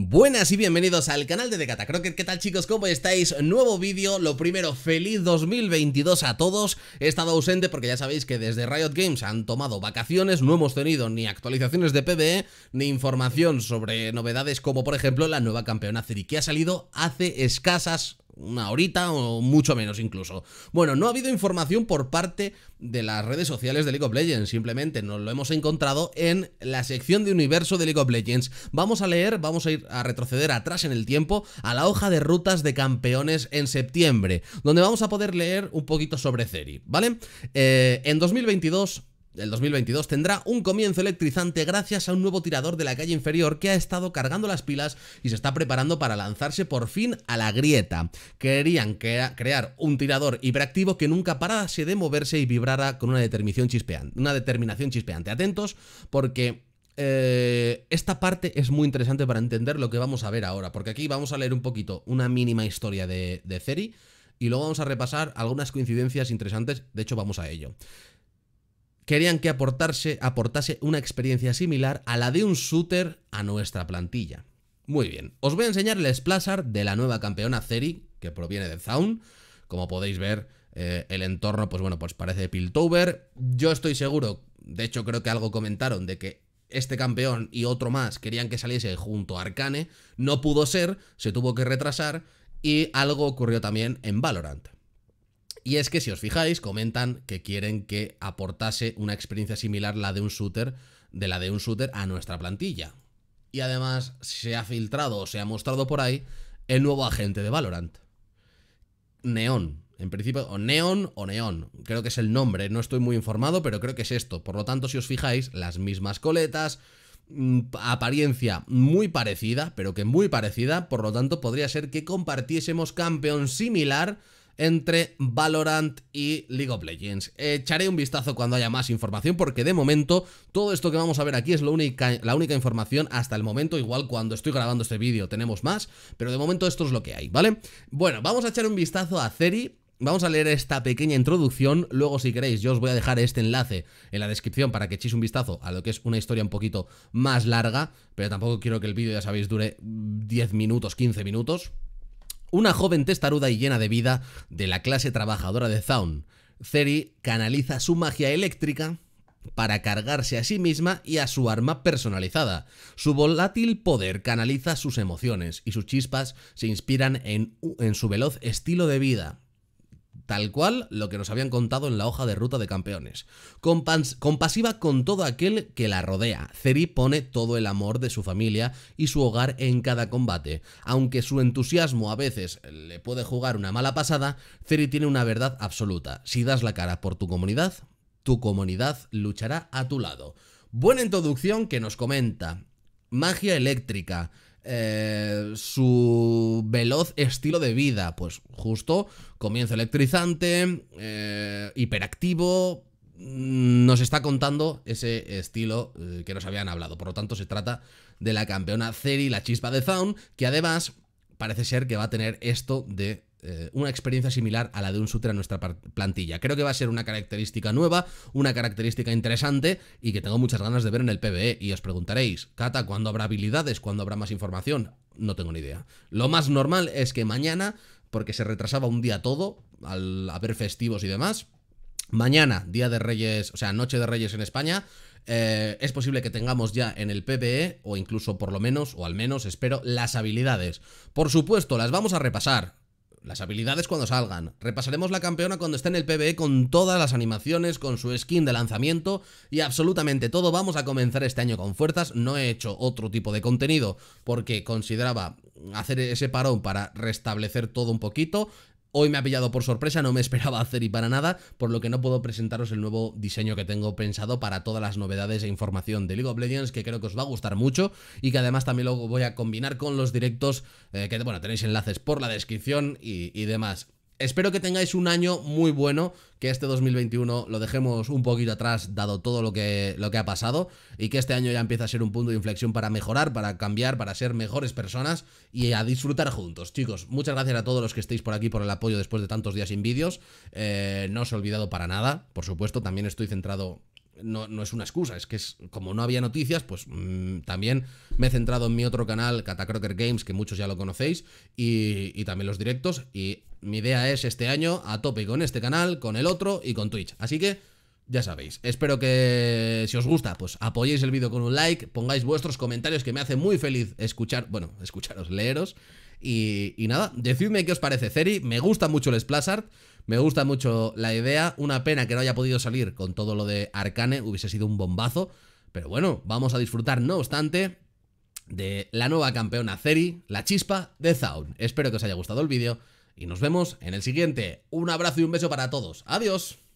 Buenas y bienvenidos al canal de Decata Crocker. ¿Qué tal chicos? ¿Cómo estáis? Nuevo vídeo. Lo primero, feliz 2022 a todos. He estado ausente porque ya sabéis que desde Riot Games han tomado vacaciones. No hemos tenido ni actualizaciones de PvE ni información sobre novedades como por ejemplo la nueva campeona Ciri que ha salido hace escasas una horita o mucho menos incluso. Bueno, no ha habido información por parte de las redes sociales de League of Legends, simplemente nos lo hemos encontrado en la sección de universo de League of Legends. Vamos a leer, vamos a ir a retroceder atrás en el tiempo a la hoja de rutas de campeones en septiembre, donde vamos a poder leer un poquito sobre Zeri, ¿vale? Eh, en 2022 el 2022 tendrá un comienzo electrizante gracias a un nuevo tirador de la calle inferior que ha estado cargando las pilas y se está preparando para lanzarse por fin a la grieta. Querían crear un tirador hiperactivo que nunca parase de moverse y vibrara con una determinación chispeante. Una determinación chispeante. Atentos porque eh, esta parte es muy interesante para entender lo que vamos a ver ahora, porque aquí vamos a leer un poquito una mínima historia de, de Ceri y luego vamos a repasar algunas coincidencias interesantes, de hecho vamos a ello querían que aportase una experiencia similar a la de un shooter a nuestra plantilla. Muy bien, os voy a enseñar el Splasher de la nueva campeona Ceri, que proviene de Zaun. Como podéis ver, eh, el entorno, pues bueno, pues parece Piltover. Yo estoy seguro, de hecho creo que algo comentaron de que este campeón y otro más querían que saliese junto a Arcane, no pudo ser, se tuvo que retrasar y algo ocurrió también en Valorant. Y es que si os fijáis, comentan que quieren que aportase una experiencia similar la de un shooter, de la de un shooter a nuestra plantilla. Y además se ha filtrado o se ha mostrado por ahí el nuevo agente de Valorant. Neon, en principio, o Neon o Neon, creo que es el nombre, no estoy muy informado, pero creo que es esto. Por lo tanto, si os fijáis, las mismas coletas, mm, apariencia muy parecida, pero que muy parecida, por lo tanto podría ser que compartiésemos campeón similar entre Valorant y League of Legends. Echaré un vistazo cuando haya más información porque de momento todo esto que vamos a ver aquí es la única información hasta el momento, igual cuando estoy grabando este vídeo tenemos más, pero de momento esto es lo que hay, ¿vale? Bueno, vamos a echar un vistazo a Ceri, Vamos a leer esta pequeña introducción, luego si queréis yo os voy a dejar este enlace en la descripción para que echéis un vistazo a lo que es una historia un poquito más larga, pero tampoco quiero que el vídeo, ya sabéis, dure 10 minutos, 15 minutos, una joven testaruda y llena de vida de la clase trabajadora de Zaun, Ceri canaliza su magia eléctrica para cargarse a sí misma y a su arma personalizada. Su volátil poder canaliza sus emociones y sus chispas se inspiran en su veloz estilo de vida, tal cual lo que nos habían contado en la hoja de ruta de campeones. compasiva con todo aquel que la rodea, Ceri pone todo el amor de su familia y su hogar en cada combate. Aunque su entusiasmo a veces le puede jugar una mala pasada, Ceri tiene una verdad absoluta. Si das la cara por tu comunidad, tu comunidad luchará a tu lado. Buena introducción que nos comenta. Magia eléctrica. Eh, su veloz estilo de vida. Pues justo, comienzo electrizante, eh, hiperactivo, mm, nos está contando ese estilo eh, que nos habían hablado. Por lo tanto, se trata de la campeona Ceri, la chispa de Zaun, que además parece ser que va a tener esto de eh, una experiencia similar a la de un sutra en nuestra plantilla. Creo que va a ser una característica nueva, una característica interesante y que tengo muchas ganas de ver en el PBE. Y os preguntaréis, Cata, ¿cuándo habrá habilidades? ¿Cuándo habrá más información? No tengo ni idea. Lo más normal es que mañana, porque se retrasaba un día todo, al haber festivos y demás, mañana, día de Reyes, o sea, noche de Reyes en España, eh, es posible que tengamos ya en el PBE, o incluso por lo menos, o al menos espero, las habilidades. Por supuesto, las vamos a repasar. Las habilidades cuando salgan. Repasaremos la campeona cuando esté en el PvE con todas las animaciones, con su skin de lanzamiento y absolutamente todo. Vamos a comenzar este año con fuerzas. No he hecho otro tipo de contenido porque consideraba hacer ese parón para restablecer todo un poquito. Hoy me ha pillado por sorpresa, no me esperaba hacer y para nada, por lo que no puedo presentaros el nuevo diseño que tengo pensado para todas las novedades e información de League of Legends, que creo que os va a gustar mucho y que además también lo voy a combinar con los directos, eh, que bueno, tenéis enlaces por la descripción y demás. Espero que tengáis un año muy bueno, que este 2021 lo dejemos un poquito atrás, dado todo lo que, lo que ha pasado, y que este año ya empiece a ser un punto de inflexión para mejorar, para cambiar, para ser mejores personas y a disfrutar juntos. Chicos, muchas gracias a todos los que estéis por aquí por el apoyo después de tantos días sin vídeos. Eh, no os he olvidado para nada, por supuesto, también estoy centrado no, es una excusa, es que es, como no había noticias, pues mm, también me he centrado en mi otro canal, Catacroker Games, que muchos ya lo conocéis, y, y, también los directos, y mi idea es este año a tope con este canal, con el otro y con Twitch. Así que ya sabéis. Espero que si os gusta, pues apoyéis el vídeo con un like, pongáis vuestros comentarios que me hace muy feliz escuchar, bueno, escucharos, leeros. Y, nada, decidme qué os parece Ceri, me gusta mucho el Splash me gusta mucho la idea, una pena que no haya podido salir con todo lo de Arcane, hubiese sido un bombazo, pero bueno, vamos a disfrutar no obstante de la nueva campeona Ceri, la chispa de Zaun. Espero que os haya gustado el vídeo y nos vemos en el siguiente. Un abrazo y un beso para todos. Adiós.